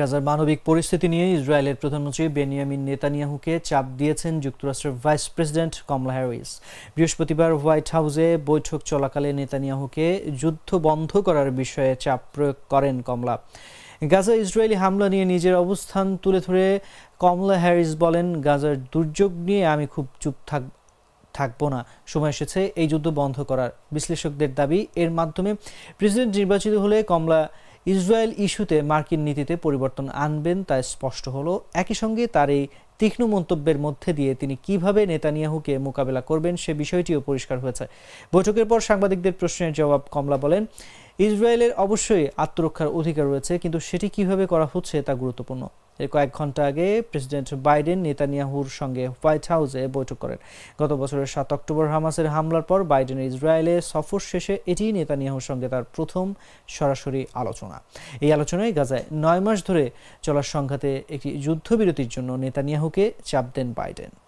গাজার মানবিক পরিস্থিতি নিয়ে ইসরায়েলের প্রধানমন্ত্রী বেনিয়ামিন নেতানিয়াহুকে চাপ দিয়েছেন যুক্তরাষ্ট্রের ভাইস প্রেসিডেন্ট কমলা হ্যারিস বৃহস্পতিবার হোয়াইট হাউসে বৈঠক চলাকালে নেতানিয়াহুকে যুদ্ধ বন্ধ করার বিষয়ে চাপ প্রয়োগ করেন কমলা গাজা ইসরায়েলি হামলা নিয়ে নিজের অবস্থান তুলে ধরে কমলা হ্যারিস বলেন গাজার দুর্যোগ নিয়ে আমি খুব চুপ থাক থাকবো না সময় এসেছে এই যুদ্ধ বন্ধ করার বিশ্লেষকদের দাবি এর মাধ্যমে প্রেসিডেন্ট নির্বাচিত হলে কমলা ইসরায়েল ইস্যুতে মার্কিন নীতিতে পরিবর্তন আনবেন তা স্পষ্ট হলো একই সঙ্গে তার এই তীক্ষ্ণ মন্তব্যের মধ্যে দিয়ে তিনি কিভাবে নেতানিয়াহুকে মোকাবেলা করবেন সে বিষয়টিও পরিষ্কার হয়েছে বৈঠকের পর সাংবাদিকদের প্রশ্নের জবাব কমলা বলেন ইসরায়েলের অবশ্যই আত্মরক্ষার অধিকার রয়েছে কিন্তু সেটি কিভাবে করা হচ্ছে তা গুরুত্বপূর্ণ এর কয়েক ঘন্টা আগে প্রেসিডেন্ট বাইডেন নেতানিয়াহুর সঙ্গে হোয়াইট হাউসে বৈঠক করেন গত বছরের সাত অক্টোবর হামাসের হামলার পর বাইডেন ইসরায়েলে সফর শেষে এটি নেতানিয়াহুর সঙ্গে তার প্রথম সরাসরি আলোচনা এই আলোচনায় গাজায় নয় মাস ধরে চলার সংঘাতে একটি যুদ্ধবিরতির জন্য নেতানিয়াহুকে চাপ দেন বাইডেন